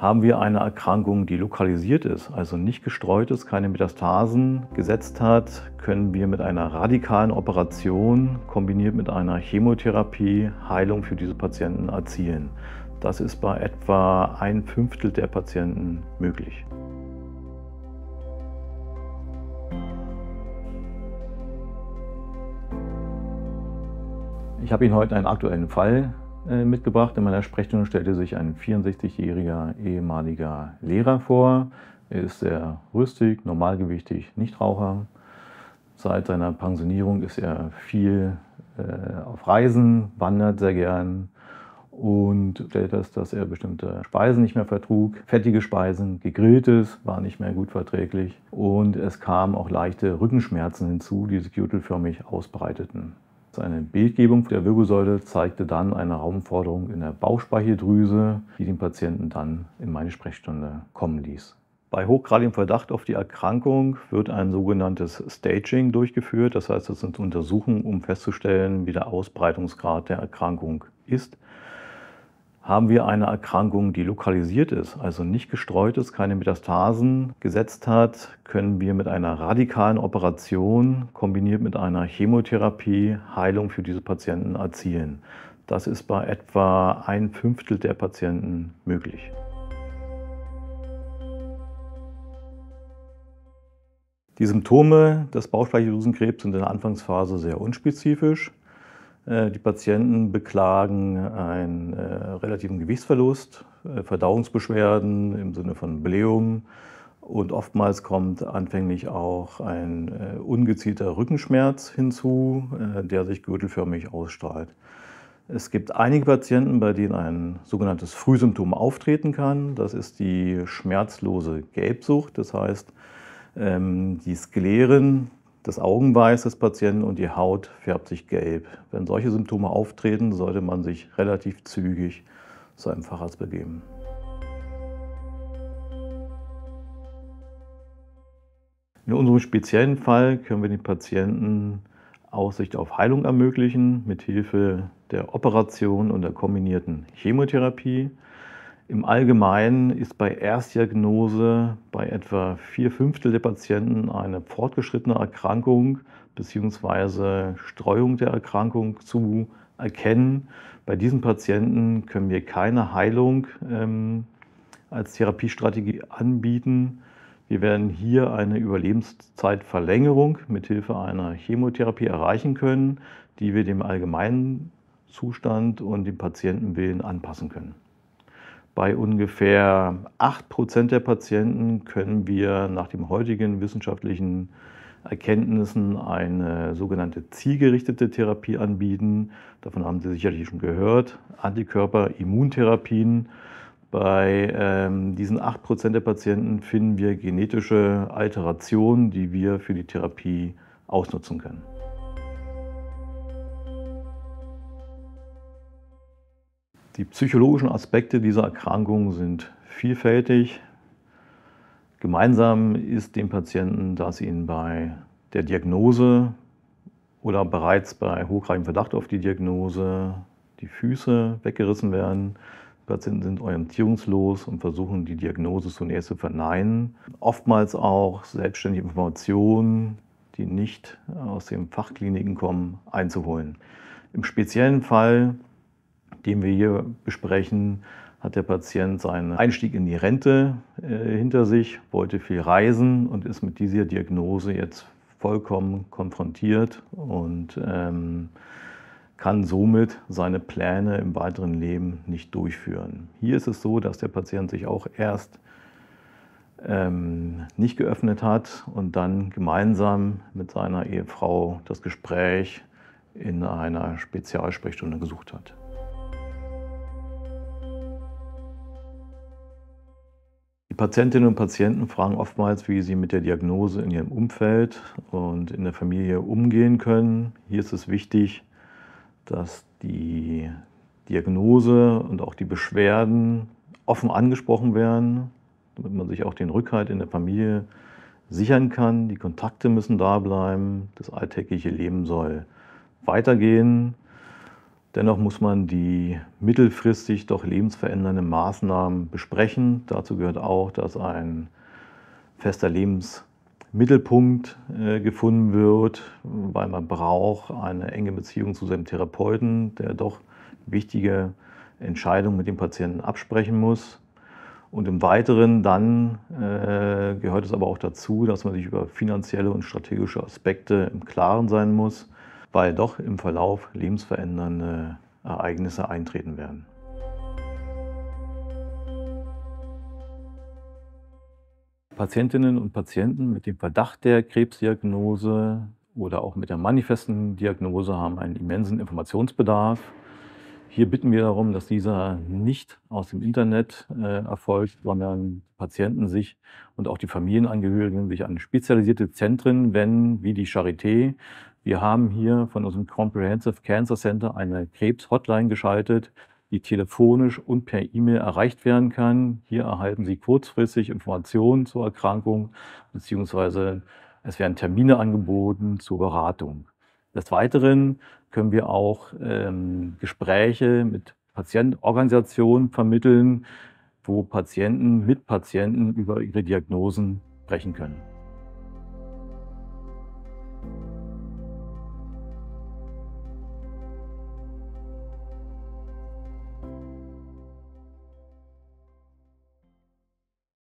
Haben wir eine Erkrankung, die lokalisiert ist, also nicht gestreut ist, keine Metastasen gesetzt hat, können wir mit einer radikalen Operation kombiniert mit einer Chemotherapie Heilung für diese Patienten erzielen. Das ist bei etwa ein Fünftel der Patienten möglich. Ich habe Ihnen heute einen aktuellen Fall äh, mitgebracht. In meiner Sprechstunde stellte sich ein 64-jähriger ehemaliger Lehrer vor. Er ist sehr rüstig, normalgewichtig, Nichtraucher. Seit seiner Pensionierung ist er viel äh, auf Reisen, wandert sehr gern und stellt das, dass er bestimmte Speisen nicht mehr vertrug. Fettige Speisen, gegrilltes war nicht mehr gut verträglich und es kamen auch leichte Rückenschmerzen hinzu, die sich gürtelförmig ausbreiteten. Seine Bildgebung der Wirbelsäule zeigte dann eine Raumforderung in der Bauchspeicheldrüse, die den Patienten dann in meine Sprechstunde kommen ließ. Bei hochgradigem Verdacht auf die Erkrankung wird ein sogenanntes Staging durchgeführt. Das heißt, das sind Untersuchungen, um festzustellen, wie der Ausbreitungsgrad der Erkrankung ist. Haben wir eine Erkrankung, die lokalisiert ist, also nicht gestreut ist, keine Metastasen gesetzt hat, können wir mit einer radikalen Operation kombiniert mit einer Chemotherapie Heilung für diese Patienten erzielen. Das ist bei etwa ein Fünftel der Patienten möglich. Die Symptome des Bauchspeicheldrüsenkrebs sind in der Anfangsphase sehr unspezifisch. Äh, die Patienten beklagen einen äh, relativen Gewichtsverlust, äh, Verdauungsbeschwerden im Sinne von Blähungen und oftmals kommt anfänglich auch ein ungezielter Rückenschmerz hinzu, der sich gürtelförmig ausstrahlt. Es gibt einige Patienten, bei denen ein sogenanntes Frühsymptom auftreten kann. Das ist die schmerzlose Gelbsucht. Das heißt, ähm, die Skleren, das Augenweiß des Patienten und die Haut färbt sich gelb. Wenn solche Symptome auftreten, sollte man sich relativ zügig zu einem Facharzt begeben. In unserem speziellen Fall können wir den Patienten Aussicht auf Heilung ermöglichen mit Hilfe der Operation und der kombinierten Chemotherapie. Im Allgemeinen ist bei Erstdiagnose bei etwa vier Fünftel der Patienten eine fortgeschrittene Erkrankung bzw. Streuung der Erkrankung zu erkennen. Bei diesen Patienten können wir keine Heilung ähm, als Therapiestrategie anbieten. Wir werden hier eine Überlebenszeitverlängerung mithilfe einer Chemotherapie erreichen können, die wir dem allgemeinen Zustand und dem Patientenwillen anpassen können. Bei ungefähr 8% der Patienten können wir nach den heutigen wissenschaftlichen Erkenntnissen eine sogenannte zielgerichtete Therapie anbieten. Davon haben Sie sicherlich schon gehört. Antikörper, Immuntherapien. Bei ähm, diesen 8% der Patienten finden wir genetische Alterationen, die wir für die Therapie ausnutzen können. Die psychologischen Aspekte dieser Erkrankung sind vielfältig. Gemeinsam ist dem Patienten, dass ihn bei der Diagnose oder bereits bei hochreichem Verdacht auf die Diagnose die Füße weggerissen werden. Die Patienten sind orientierungslos und versuchen die Diagnose zunächst zu verneinen. Oftmals auch selbstständige Informationen, die nicht aus den Fachkliniken kommen, einzuholen. Im speziellen Fall den wir hier besprechen, hat der Patient seinen Einstieg in die Rente äh, hinter sich, wollte viel reisen und ist mit dieser Diagnose jetzt vollkommen konfrontiert und ähm, kann somit seine Pläne im weiteren Leben nicht durchführen. Hier ist es so, dass der Patient sich auch erst ähm, nicht geöffnet hat und dann gemeinsam mit seiner Ehefrau das Gespräch in einer Spezialsprechstunde gesucht hat. Die Patientinnen und Patienten fragen oftmals, wie sie mit der Diagnose in ihrem Umfeld und in der Familie umgehen können. Hier ist es wichtig, dass die Diagnose und auch die Beschwerden offen angesprochen werden, damit man sich auch den Rückhalt in der Familie sichern kann. Die Kontakte müssen da bleiben. Das alltägliche Leben soll weitergehen. Dennoch muss man die mittelfristig doch lebensverändernden Maßnahmen besprechen. Dazu gehört auch, dass ein fester Lebensmittelpunkt äh, gefunden wird, weil man braucht eine enge Beziehung zu seinem Therapeuten, der doch wichtige Entscheidungen mit dem Patienten absprechen muss. Und im Weiteren dann äh, gehört es aber auch dazu, dass man sich über finanzielle und strategische Aspekte im Klaren sein muss weil doch im Verlauf lebensverändernde Ereignisse eintreten werden. Patientinnen und Patienten mit dem Verdacht der Krebsdiagnose oder auch mit der manifesten Diagnose haben einen immensen Informationsbedarf. Hier bitten wir darum, dass dieser nicht aus dem Internet äh, erfolgt, sondern Patienten sich und auch die Familienangehörigen sich an spezialisierte Zentren wenden, wie die Charité, wir haben hier von unserem Comprehensive Cancer Center eine Krebs-Hotline geschaltet, die telefonisch und per E-Mail erreicht werden kann. Hier erhalten Sie kurzfristig Informationen zur Erkrankung beziehungsweise es werden Termine angeboten zur Beratung. Des Weiteren können wir auch ähm, Gespräche mit Patientenorganisationen vermitteln, wo Patienten mit Patienten über ihre Diagnosen sprechen können.